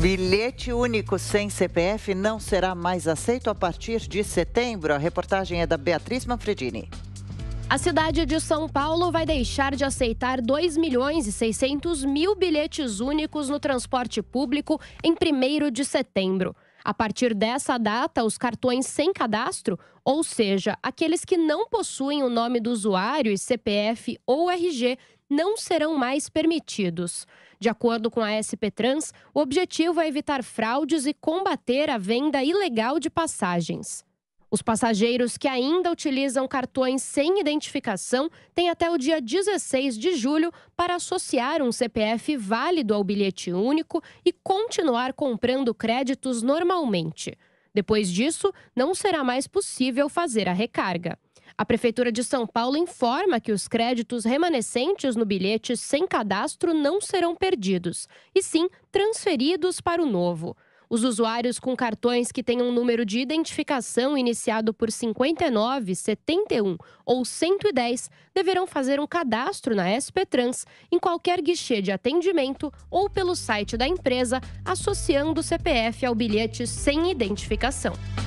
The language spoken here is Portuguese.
Bilhete único sem CPF não será mais aceito a partir de setembro. A reportagem é da Beatriz Manfredini. A cidade de São Paulo vai deixar de aceitar 2 milhões e 600 mil bilhetes únicos no transporte público em 1 de setembro. A partir dessa data, os cartões sem cadastro, ou seja, aqueles que não possuem o nome do usuário CPF ou RG, não serão mais permitidos. De acordo com a SP Trans, o objetivo é evitar fraudes e combater a venda ilegal de passagens. Os passageiros que ainda utilizam cartões sem identificação têm até o dia 16 de julho para associar um CPF válido ao bilhete único e continuar comprando créditos normalmente. Depois disso, não será mais possível fazer a recarga. A Prefeitura de São Paulo informa que os créditos remanescentes no bilhete sem cadastro não serão perdidos, e sim transferidos para o novo. Os usuários com cartões que tenham um número de identificação iniciado por 59, 71 ou 110 deverão fazer um cadastro na SP Trans em qualquer guichê de atendimento ou pelo site da empresa, associando o CPF ao bilhete sem identificação.